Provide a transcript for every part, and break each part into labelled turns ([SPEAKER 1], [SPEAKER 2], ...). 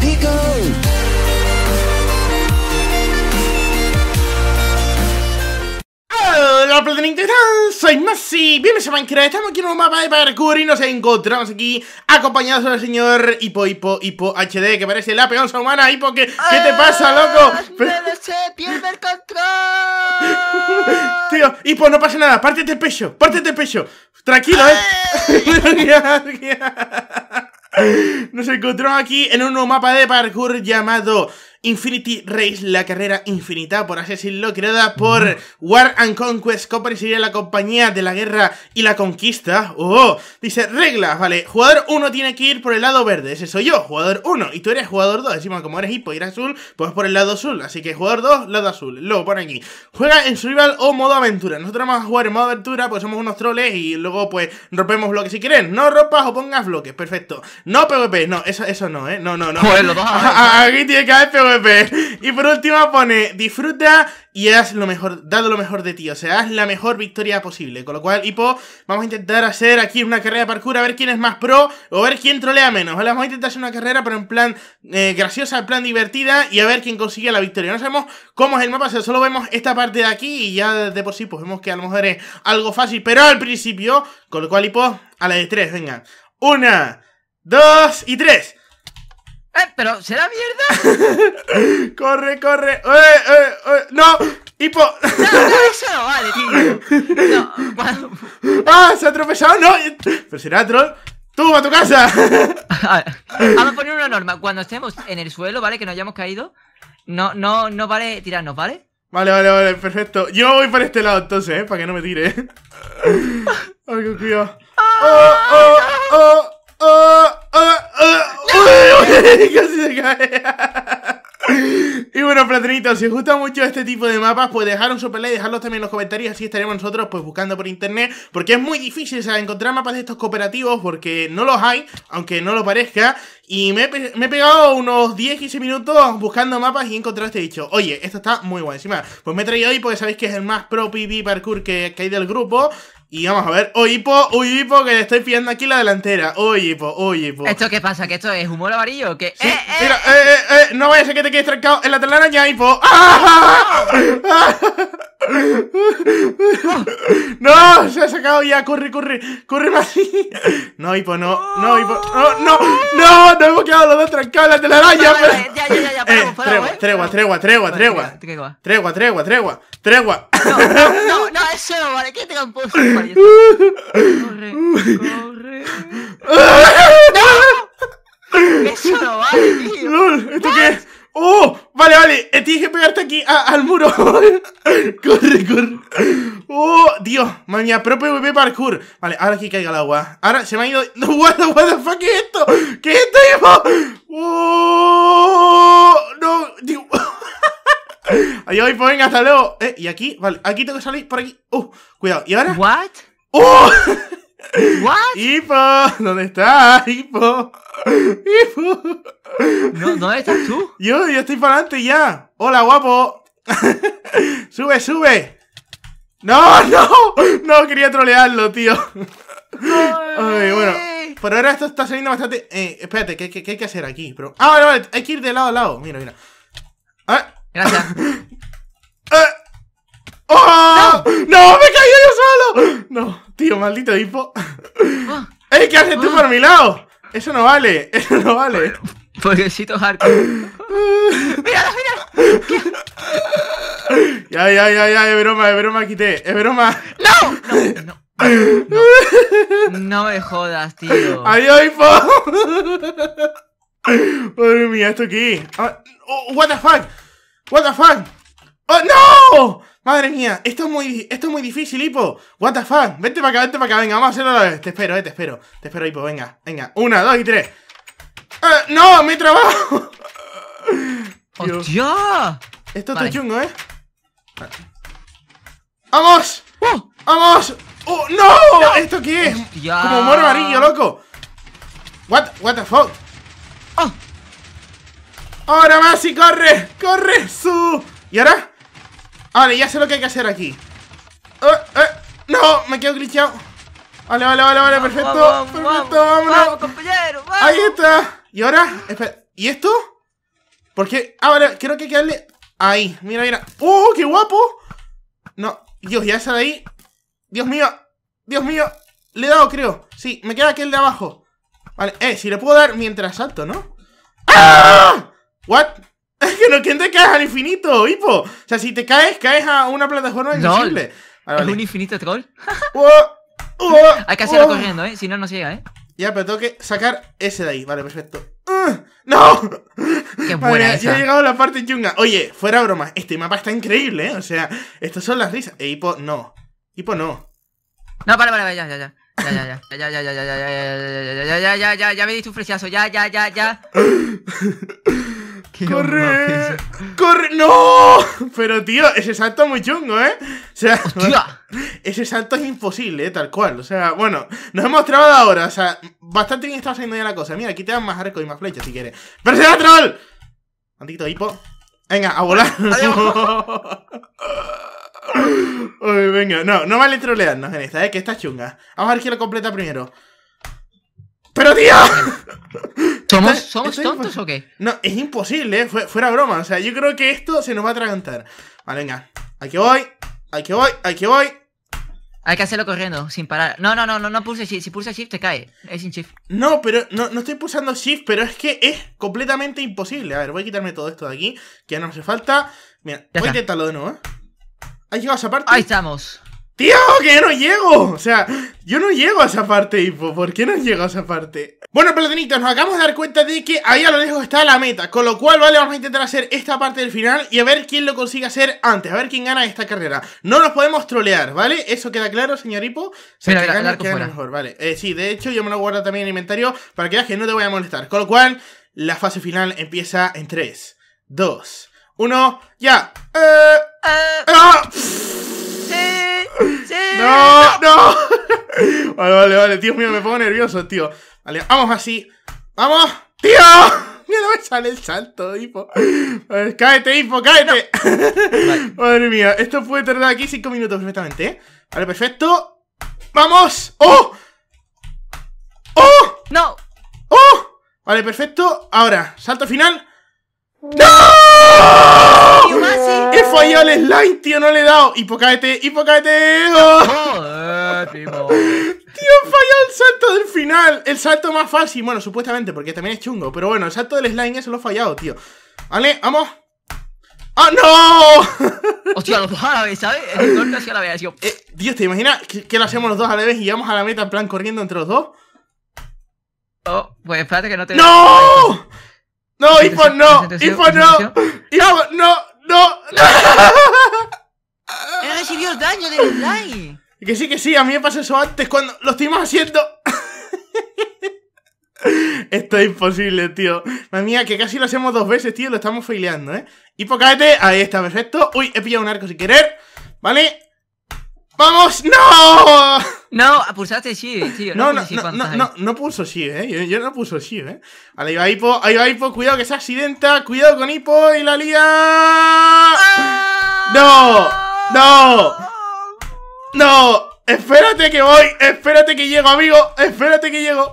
[SPEAKER 1] digo. Hola, Platinintera, soy Masi, bienvenidos a Minecraft, estamos aquí en un mapa de parkour y nos encontramos aquí acompañados del señor Hipo Hipo Hipo HD, que parece la peonza humana, Hipo, ¿qué, ¿qué te pasa, ah, loco? no se pierde el control! Tío, Hipo, no pasa nada, pártete el pecho, pártete el pecho, tranquilo, eh. Nos encontramos aquí en un mapa de parkour llamado Infinity Race, la carrera infinita, por así decirlo, creada por War and Conquest Company, sería la compañía de la guerra y la conquista. Oh, dice reglas, vale. Jugador 1 tiene que ir por el lado verde, ese soy yo, jugador 1. Y tú eres jugador 2, encima como eres hipo y eres azul, pues por el lado azul. Así que jugador 2, lado azul. Luego por aquí. Juega en survival o modo aventura. Nosotros vamos a jugar en modo aventura, pues somos unos troles y luego pues rompemos bloques si quieren. No rompas o pongas bloques, perfecto. No PvP, no, eso, eso no, eh. No, no, no. Aquí tiene que haber PvP. Y por último pone, disfruta y haz lo mejor, dado lo mejor de ti. O sea, haz la mejor victoria posible. Con lo cual, Hipo, vamos a intentar hacer aquí una carrera de parkour a ver quién es más pro o ver quién trolea menos. ¿vale? Vamos a intentar hacer una carrera, pero en plan eh, graciosa, en plan divertida y a ver quién consigue la victoria. No sabemos cómo es el mapa, solo vemos esta parte de aquí y ya de por sí, pues vemos que a lo mejor es algo fácil, pero al principio, con lo cual, Hipo, a la de tres, venga. Una, dos y tres. ¡Eh, pero será mierda! ¡Corre, corre! ¡Eh, eh, eh! ¡No! ¡Hipo! No, no, eso no vale, tío. No, ¡Ah! ¡Se ha tropezado! ¡No! Pero será troll. ¡Tú, a tu casa! vamos a poner una norma. Cuando estemos en el suelo, ¿vale? Que nos hayamos caído. No, no, no vale tirarnos, ¿vale? Vale, vale, vale, perfecto. Yo voy por este lado entonces, ¿eh? Para que no me tire. Ay, qué cuidado. Ah, ¡Oh, oh, oh, oh! Y bueno, platinitos, si os gusta mucho este tipo de mapas, pues dejar un super like, dejarlos también en los comentarios, así estaremos nosotros pues buscando por internet, porque es muy difícil encontrar mapas de estos cooperativos, porque no los hay, aunque no lo parezca, y me he, pegado unos 10-15 minutos buscando mapas y encontraste encontrado este dicho, oye, esto está muy guay, encima, pues me he traído hoy, porque sabéis que es el más pro pvp parkour que, que hay del grupo, y vamos a ver, Oipo, Oipo, que le estoy pillando aquí la delantera. Oipo, Oipo. ¿Esto qué pasa? ¿Que esto es humor amarillo? que sí, eh, eh mira, eh. eh, eh, eh, no vaya a ser que te quedes trancado en la telaraña, Oipo. ¡Ah! ¡No! Se ha sacado ya, corre, corre, corre más. No, hipo! no, no, hipo! no, no, no, no, hemos quedado los dos trancados en la telaraña. ya, ya, eh, eh, tregua, tregua, tregua, tregua, tregua, tregua, tregua, tregua, tregua, No, no, no, eso no vale, que te compuse. Corre, corre. ¡No! Eso no vale, tío. ¿esto qué es? ¡Oh! Vale, vale, eh, tienes que pegarte aquí al muro. corre, corre. ¡Oh! Dios, madre mía, pro parkour. Vale, ahora aquí caiga el agua. Ahora se me ha ido. No, what, what the fuck ¿qué es esto? ¿Qué es esto, ¡Oh! ¡No! Digo... Adiós, pues venga, hasta luego. Eh, y aquí, vale, aquí tengo que salir por aquí. Uh, cuidado. ¿Y ahora? ¿What? ¡Uh! ¿What? ¡Hipo! ¿Dónde estás, Hipo? ¡Hipo! No, ¿Dónde estás tú? Yo, yo estoy para adelante ya. ¡Hola, guapo! ¡Sube, sube! ¡No, no! No, quería trolearlo, tío. Ay, bueno. Por ahora esto está saliendo bastante... Eh, espérate, ¿qué, ¿qué, hay que hacer aquí? Pero... Ah, vale, vale, hay que ir de lado a lado. Mira, mira. Gracias. Eh. ¡Oh! No. ¡No! ¡Me caí yo solo! No, tío, maldito hipo. ¡Eh, ¡Ey, qué haces tú ah. por mi lado! Eso no vale, eso no vale. Pobrecito Hark. ¡Míralo, míralo! míralo ay, Ya, ya, ya, ya, es broma, es broma, quité, es broma. ¡No! No, no. No. me jodas, tío. ¡Adiós, iPhone! Madre mía, ¿esto aquí. Ah, oh, ¡What the fuck! ¡What the fuck! ¡Oh, no! Madre mía, esto es muy, esto es muy difícil, Hipo. What the fuck. Vente para acá, vente para acá. Venga, vamos a hacerlo a la vez. Te espero, eh, te espero. Te espero, Hipo, venga, venga. Una, dos y tres. Ah, ¡No! ¡Mi trabajo! ¡Hostia! Esto está chungo, ¿eh? ¡Vamos! ¡Oh! ¡Vamos! ¡Oh, no! ¿Esto qué es? Como morbarillo, loco. What, what the fuck? Ah. ¡Ahora más y corre! ¡Corre! ¡Su! ¿Y ahora? Ah, vale, ya sé lo que hay que hacer aquí. Eh, eh. ¡No! Me quedo glitchado. Vale, vale, vale, vale, perfecto. perfecto, vámonos. Vamos, compañero, Ahí está. ¿Y ahora? ¿Y esto? ¿Por qué? Ah, vale, creo que hay que darle. Ahí, mira, mira. ¡Oh, qué guapo! No, Dios, ya de ahí. Dios mío, Dios mío Le he dado, creo, sí, me queda aquel de abajo Vale, eh, si le puedo dar mientras salto, ¿no? ¡Ah! ¿What? Es que no, ¿quién te caes al infinito, hipo? O sea, si te caes, caes a una plataforma invisible ¿Es un infinito troll? oh, Hay que hacerlo corriendo, ¿eh? Si no, no llega, ¿eh? Ya, pero tengo que sacar ese de ahí Vale, perfecto ¡No! ¡Qué buena esa. Ya he llegado a la parte chunga Oye, fuera broma, este mapa está increíble, ¿eh? O sea, estas son las risas E hipo, no Hipo no. No, para para ya, ya, ya. Ya, ya, ya, ya, ya, ya, ya, ya, ya, ya, ya, ya, ya ya ya ya ya ya, ya, ya, ya. ya ya ¡No! Pero tío, ese salto ya muy chungo, ya ya ya ese salto es imposible, ¿eh? tal cual. O sea, bueno, nos hemos trabado ahora. O sea, bastante bien está haciendo ya la cosa. Mira, aquí te dan más arco y más flechas si quieres. ¡Pero ya troll! ya hipo. Venga, a volar. Ay, venga, no, no vale trolearnos en esta, eh, que está chunga. Vamos a ver quién lo completa primero. ¡Pero tío! ¿Somos, tontos o qué? No, es imposible, eh. fuera broma. O sea, yo creo que esto se nos va a atragantar. Vale, venga. Aquí voy, aquí voy, aquí voy. Hay que hacerlo corriendo, sin parar. No, no, no, no, no pulse shift. Si pulsa shift te cae. Es sin shift. No, pero no, no estoy pulsando shift, pero es que es completamente imposible. A ver, voy a quitarme todo esto de aquí, que ya no hace falta. Mira, voy a intentarlo de nuevo, ¿eh? ¿Has llegado a esa parte? Ahí estamos. ¡Tío, que yo no llego! O sea, yo no llego a esa parte, Hipo. ¿Por qué no llego a esa parte? Bueno, pelotonitos, nos acabamos de dar cuenta de que ahí a lo lejos está la meta. Con lo cual, vale, vamos a intentar hacer esta parte del final y a ver quién lo consiga hacer antes. A ver quién gana esta carrera. No nos podemos trolear, ¿vale? Eso queda claro, señor Hipo. se que mejor, ¿vale? Eh, sí, de hecho, yo me lo guardo también en inventario para que veas que no te voy a molestar. Con lo cual, la fase final empieza en 3, 2, uno, ya. Eh, eh, eh ah. sí, no, no. Vale, vale, vale. Dios mío, me pongo nervioso, tío. Vale, vamos así. ¡Vamos! ¡Tío! Mira, no me sale el salto, hipo. caete cáete, hipo, cáete. Madre mía, esto puede tardar aquí cinco minutos perfectamente, ¿eh? Vale, perfecto. ¡Vamos! ¡Oh! ¡Oh! ¡No! ¡Oh! Vale, perfecto. Ahora, salto final. ¡No! He fallado el slime, tío, no le he dado. Hipocate, hipocate. Joder, tío. Tío, he fallado el salto del final. El salto más fácil. Bueno, supuestamente, porque también es chungo. Pero bueno, el salto del slime eso lo he fallado, tío. Vale, vamos. ¡Ah, no! Hostia, los dos a la vez, ¿sabes? El hacia la Eh, Dios, ¿te imaginas que, lo hacemos los dos a la vez y vamos a la meta en plan corriendo entre los dos? Oh, pues espérate que no te. ¡No! No, hipo no, hipo no, hipo no, no. ¡He recibido el daño un slime. Que sí, que sí, a mí me pasó eso antes cuando lo estuvimos haciendo. Esto es imposible, tío. Madre mía, que casi lo hacemos dos veces, tío, lo estamos faileando, ¿eh? Hipo, cállate, ahí está, perfecto. Uy, he pillado un arco sin querer, ¿vale? ¡Vamos! ¡No! No, pulsaste Shive, tío. No, no, no, no, no, no ¿eh? Yo, no pulso Shive, ¿eh? Vale, ahí va Hipo, ahí va Hipo, cuidado que se accidenta, cuidado con Hipo y la lía. Ah. ¡No! ¡No! ¡No! ¡Espérate que voy! ¡Espérate que llego, amigo! ¡Espérate que llego!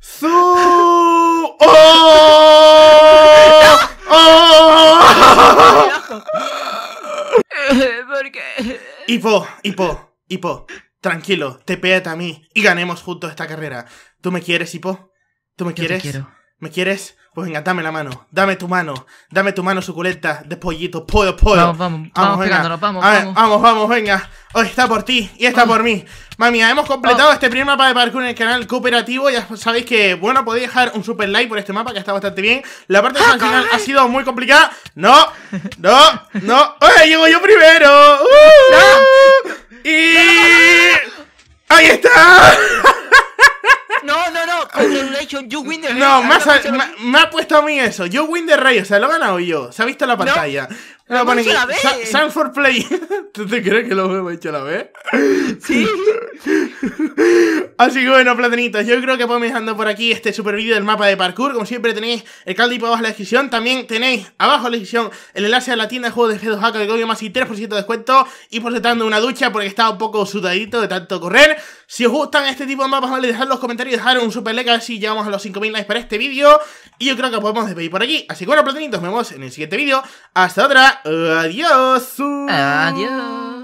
[SPEAKER 1] ¡Zu! ¡Oh! ¡Oh! ¿Por qué? Hipo, Hipo, Hipo. Tranquilo, te peta a mí y ganemos juntos esta carrera. ¿Tú me quieres, Hipo? ¿Tú me quieres? quiero. ¿Me quieres? Pues venga, dame la mano, dame tu mano, dame tu mano suculenta de pollito, pollo, pollo. Vamos, vamos, vamos, venga. vamos, vamos. vamos, vamos, venga. Hoy está por ti y está por mí. Mami, hemos completado oh. este primer mapa de parkour en el canal cooperativo. Ya sabéis que, bueno, podéis dejar un super like por este mapa que está bastante bien. La parte ah, final ha sido muy complicada. No, no, no. ¡Oye, llego yo primero! ¡Uh! No. Y... ¡Ahí está! No, no, no. Congratulations, you win the race No, me ha, puesto a mí eso. you win the race, O sea, lo he ganado yo. Se ha visto la pantalla. Lo hemos hecho Sanford Play. ¿Tú te crees que lo hemos hecho a la vez? Sí. Así que bueno, platanitos yo creo que podemos ir dejando por aquí este super vídeo del mapa de parkour. Como siempre tenéis el por abajo en la descripción. También tenéis abajo en la descripción el enlace a la tienda de juegos de G2A coge más y 3% de descuento. Y por setando una ducha porque estaba un poco sudadito de tanto correr. Si os gustan este tipo de mapas, vale, dejad los comentarios, y dejar un super like a ver si llegamos a los 5000 likes para este vídeo. Y yo creo que podemos despedir por aquí. Así que bueno, platanitos, nos vemos en el siguiente vídeo. Hasta otra. Adiós. Adiós.